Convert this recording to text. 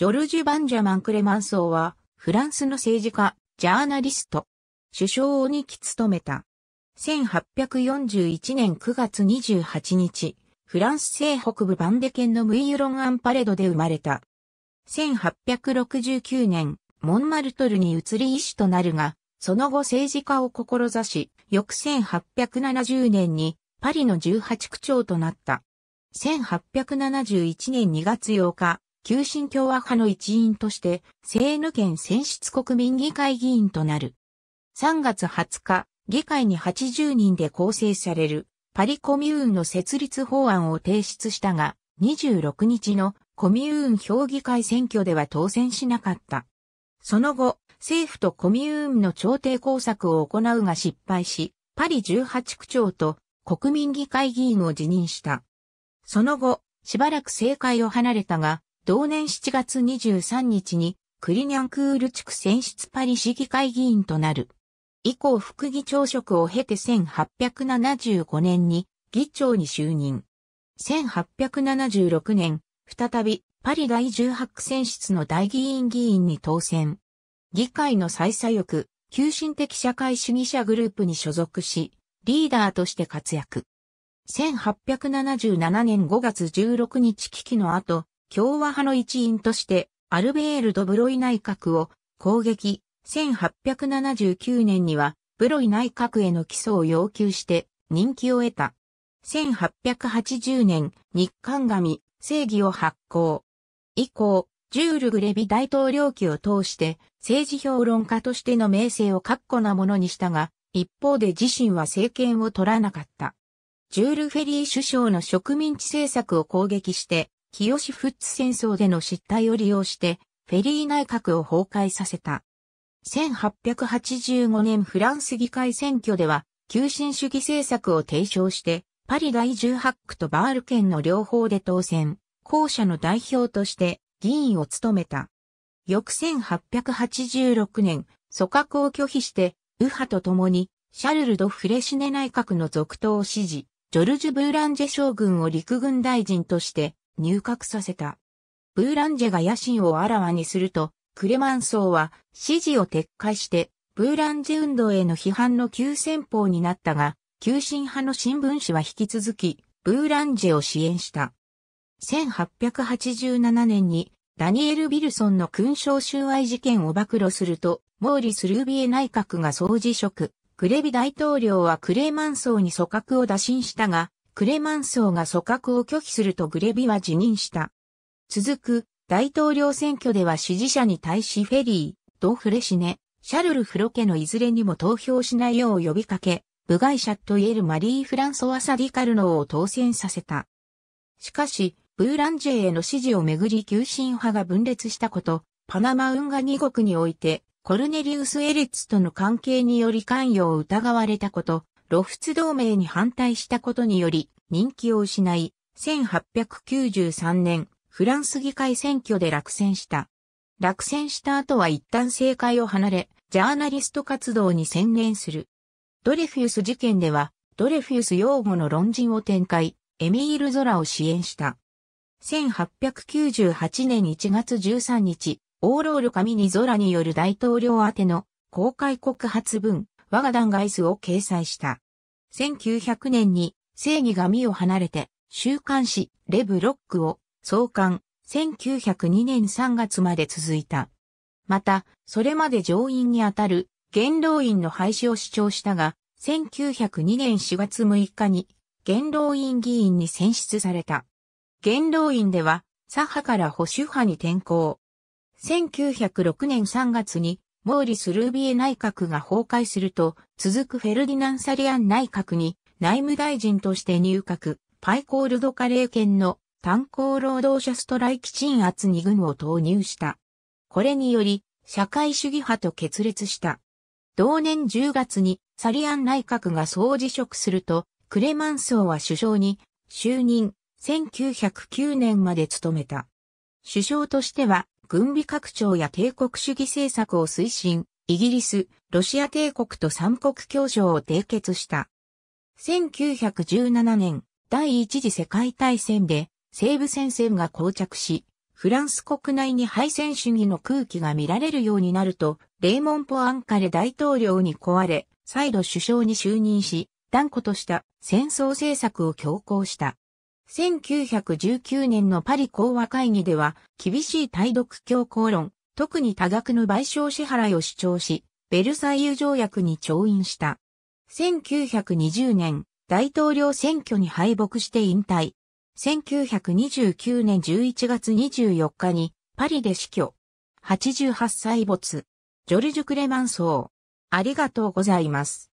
ジョルジュ・バンジャマン・クレマンソーは、フランスの政治家、ジャーナリスト、首相を2期務めた。1841年9月28日、フランス西北部バンデ県のムイユロン・アンパレドで生まれた。1869年、モンマルトルに移り医師となるが、その後政治家を志し、翌1870年にパリの18区長となった。1871年2月8日、急進共和派の一員として、セーヌ県選出国民議会議員となる。3月20日、議会に80人で構成されるパリコミューンの設立法案を提出したが、26日のコミューン評議会選挙では当選しなかった。その後、政府とコミューンの調停工作を行うが失敗し、パリ18区長と国民議会議員を辞任した。その後、しばらく政界を離れたが、同年7月23日にクリニャンクール地区選出パリ市議会議員となる。以降副議長職を経て1875年に議長に就任。1876年、再びパリ第18区選出の大議員議員に当選。議会の再左翼、急進的社会主義者グループに所属し、リーダーとして活躍。1877年5月16日危機の後、共和派の一員として、アルベール・ド・ブロイ内閣を攻撃、1879年には、ブロイ内閣への起訴を要求して、人気を得た。1880年、日韓紙、正義を発行。以降、ジュール・グレビ大統領期を通して、政治評論家としての名声を確固なものにしたが、一方で自身は政権を取らなかった。ジュール・フェリー首相の植民地政策を攻撃して、清フッツ戦争での失態を利用して、フェリー内閣を崩壊させた。1885年フランス議会選挙では、急進主義政策を提唱して、パリ第18区とバール県の両方で当選、後者の代表として議員を務めた。翌1886年、組閣を拒否して、右派と共に、シャルル・ド・フレシネ内閣の続投を指示、ジョルジュ・ブーランジェ将軍を陸軍大臣として入閣させた。ブーランジェが野心をあらわにすると、クレマンソーは支持を撤回して、ブーランジェ運動への批判の急先鋒になったが、急進派の新聞紙は引き続き、ブーランジェを支援した。1887年に、ダニエル・ビルソンの勲章収賄事件を暴露すると、モーリス・ルービエ内閣が総辞職。クレビ大統領はクレーマンソーに組閣を打診したが、クレマンソーが組閣を拒否するとグレビは辞任した。続く大統領選挙では支持者に対しフェリー、ドフレシネ、シャルル・フロケのいずれにも投票しないよう呼びかけ、部外者といえるマリー・フランソワ・サディカルノーを当選させた。しかし、ブーランジェへの支持をめぐり急進派が分裂したこと、パナマ運河2国において、コルネリウス・エリッツとの関係により関与を疑われたこと、露仏同盟に反対したことにより人気を失い、1893年、フランス議会選挙で落選した。落選した後は一旦政界を離れ、ジャーナリスト活動に専念する。ドレフィウス事件では、ドレフィウス擁護の論人を展開、エミール・ゾラを支援した。1898年1月13日、オーロール・カミニ・ゾラによる大統領宛ての公開告発文、我が団がイスを掲載した。1900年に正義が身を離れて、週刊誌レブロックを創刊、1902年3月まで続いた。また、それまで上院にあたる元老院の廃止を主張したが、1902年4月6日に元老院議員に選出された。元老院では左派から保守派に転向。1906年3月にモーリス・ルービエ内閣が崩壊すると、続くフェルディナン・サリアン内閣に内務大臣として入閣、パイコールドカレー県の炭鉱労働者ストライキ鎮圧に軍を投入した。これにより、社会主義派と決裂した。同年10月にサリアン内閣が総辞職すると、クレマンソーは首相に就任、1909年まで務めた。首相としては軍備拡張や帝国主義政策を推進、イギリス、ロシア帝国と三国協調を締結した。1917年、第一次世界大戦で西部戦線が膠着し、フランス国内に敗戦主義の空気が見られるようになると、レーモン・ポアンカレ大統領に壊れ、再度首相に就任し、断固とした戦争政策を強行した。1919年のパリ講和会議では、厳しい対独強硬論、特に多額の賠償支払いを主張し、ベルサイユ条約に調印した。1920年、大統領選挙に敗北して引退。1929年11月24日に、パリで死去。88歳没。ジョルジュ・クレマンソー。ありがとうございます。